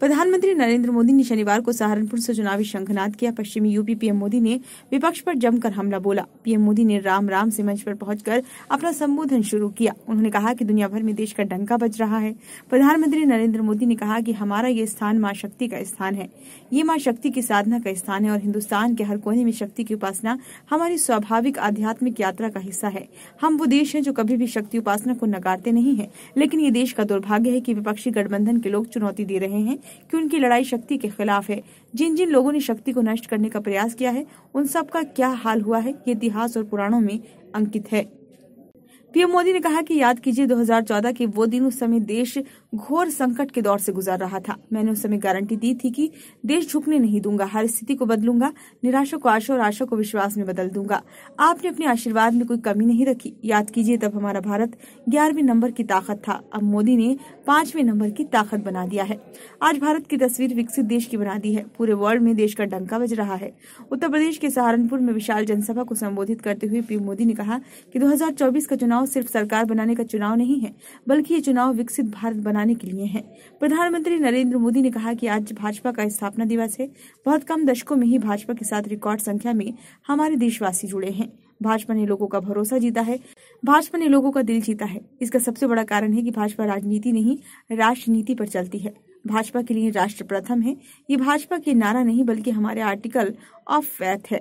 प्रधानमंत्री नरेंद्र मोदी ने शनिवार को सहारनपुर से चुनावी शंखनाद किया पश्चिमी यूपी पीएम मोदी ने विपक्ष पर जमकर हमला बोला पीएम मोदी ने राम राम से मंच पर पहुंचकर अपना संबोधन शुरू किया उन्होंने कहा कि दुनिया भर में देश का डंका बज रहा है प्रधानमंत्री नरेंद्र मोदी ने कहा कि हमारा ये स्थान माँ शक्ति का स्थान है ये माँ शक्ति की साधना का स्थान है और हिन्दुस्तान के हर कोने में शक्ति की उपासना हमारी स्वाभाविक आध्यात्मिक यात्रा का हिस्सा है हम वो देश है जो कभी भी शक्ति उपासना को नकारते नहीं है लेकिन ये देश का दुर्भाग्य है कि विपक्षी गठबंधन के लोग चुनौती दे रहे हैं कि उनकी लड़ाई शक्ति के खिलाफ है जिन जिन लोगों ने शक्ति को नष्ट करने का प्रयास किया है उन सब का क्या हाल हुआ है ये इतिहास और पुराणों में अंकित है पीएम मोदी ने कहा कि याद कीजिए 2014 के वो दिन उस समय देश घोर संकट के दौर से गुजर रहा था मैंने उस समय गारंटी दी थी कि देश झुकने नहीं दूंगा हर स्थिति को बदलूंगा निराशा को आशा और आशा को विश्वास में बदल दूंगा आपने अपने आशीर्वाद में कोई कमी नहीं रखी याद कीजिए तब हमारा भारत ग्यारहवें नंबर की ताकत था अब मोदी ने पांचवें नंबर की ताकत बना दिया है आज भारत की तस्वीर विकसित देश की बना दी है पूरे वर्ल्ड में देश का डंका बज रहा है उत्तर प्रदेश के सहारनपुर में विशाल जनसभा को संबोधित करते हुए पीएम मोदी ने कहा कि 2024 का चुनाव चुनाव सिर्फ सरकार बनाने का चुनाव नहीं है बल्कि ये चुनाव विकसित भारत बनाने के लिए है प्रधानमंत्री नरेंद्र मोदी ने कहा कि आज भाजपा का स्थापना दिवस है बहुत कम दशकों में ही भाजपा के साथ रिकॉर्ड संख्या में हमारे देशवासी जुड़े हैं भाजपा ने लोगों का भरोसा जीता है भाजपा ने लोगों का दिल जीता है इसका सबसे बड़ा कारण है कि भाजपा राजनीति नहीं राष्ट्रनीति पर चलती है भाजपा के लिए राष्ट्र प्रथम है ये भाजपा के नारा नहीं बल्कि हमारे आर्टिकल ऑफ फैथ है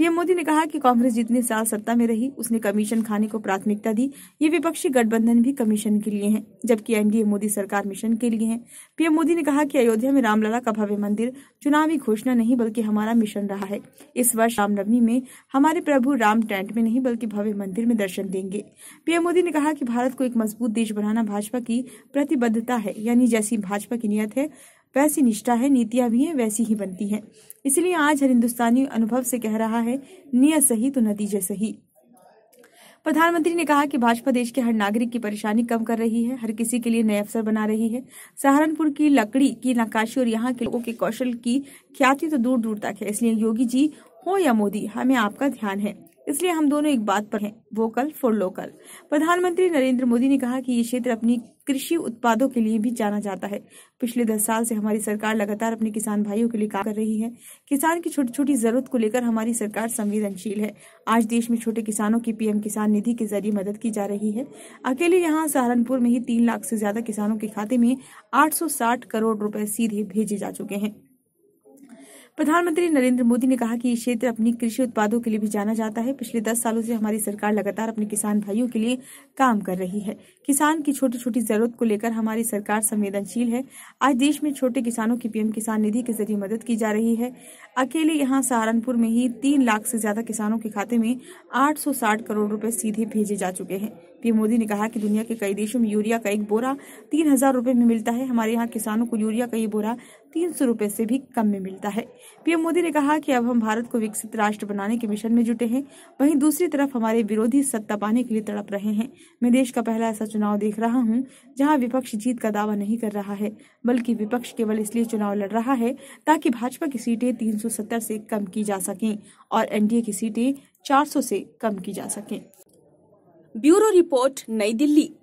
पीएम मोदी ने कहा कि कांग्रेस जितने साल सत्ता में रही उसने कमीशन खाने को प्राथमिकता दी ये विपक्षी गठबंधन भी कमीशन के लिए हैं जबकि एनडीए मोदी सरकार मिशन के लिए है पीएम मोदी ने कहा कि अयोध्या में रामलला का भव्य मंदिर चुनावी घोषणा नहीं बल्कि हमारा मिशन रहा है इस वर्ष रामनवमी में हमारे प्रभु राम टेंट में नहीं बल्कि भव्य मंदिर में दर्शन देंगे पीएम मोदी ने कहा कि भारत को एक मजबूत देश बनाना भाजपा की प्रतिबद्धता है यानी जैसी भाजपा की नीयत है वैसी निष्ठा है नीतियां भी हैं वैसी ही बनती हैं इसलिए आज हर हिंदुस्तानी अनुभव से कह रहा है नियत सही तो नतीजे सही प्रधानमंत्री ने कहा कि भाजपा देश के हर नागरिक की परेशानी कम कर रही है हर किसी के लिए नए अवसर बना रही है सहारनपुर की लकड़ी की नक्काशी और यहाँ के लोगों के कौशल की ख्याति तो दूर दूर तक है इसलिए योगी जी हो या मोदी हमें आपका ध्यान है इसलिए हम दोनों एक बात पर हैं वोकल फॉर लोकल प्रधानमंत्री नरेंद्र मोदी ने कहा कि ये क्षेत्र अपनी कृषि उत्पादों के लिए भी जाना जाता है पिछले दस साल से हमारी सरकार लगातार अपने किसान भाइयों के लिए काम कर रही है किसान की छोटी छोटी जरूरत को लेकर हमारी सरकार संवेदनशील है आज देश में छोटे किसानों की पीएम किसान निधि के जरिए मदद की जा रही है अकेले यहाँ सहारनपुर में ही तीन लाख से ज्यादा किसानों के खाते में आठ करोड़ रूपए सीधे भेजे जा चुके हैं प्रधानमंत्री नरेंद्र मोदी ने कहा कि ये क्षेत्र अपनी कृषि उत्पादों के लिए भी जाना जाता है पिछले दस सालों से हमारी सरकार लगातार अपने किसान भाइयों के लिए काम कर रही है किसान की छोटी छोटी जरूरत को लेकर हमारी सरकार संवेदनशील है आज देश में छोटे किसानों की पीएम किसान निधि के जरिए मदद की जा रही है अकेले यहाँ सहारनपुर में ही तीन लाख से ज्यादा किसानों के खाते में साठ करोड़ रूपए सीधे भेजे जा चुके हैं पीएम मोदी ने कहा कि दुनिया के कई देशों में यूरिया का एक बोरा तीन हजार रूपए में मिलता है हमारे यहाँ किसानों को यूरिया का ये बोरा तीन सौ रूपए से भी कम में मिलता है पीएम मोदी ने कहा कि अब हम भारत को विकसित राष्ट्र बनाने के मिशन में जुटे हैं वहीं दूसरी तरफ हमारे विरोधी सत्ता पाने के लिए तड़प रहे हैं मैं देश का पहला ऐसा चुनाव देख रहा हूं जहां विपक्ष जीत का दावा नहीं कर रहा है बल्कि विपक्ष केवल इसलिए चुनाव लड़ रहा है ताकि भाजपा की सीटें तीन से कम की जा सके और एनडीए की सीटें चार से कम की जा सके ब्यूरो रिपोर्ट नई दिल्ली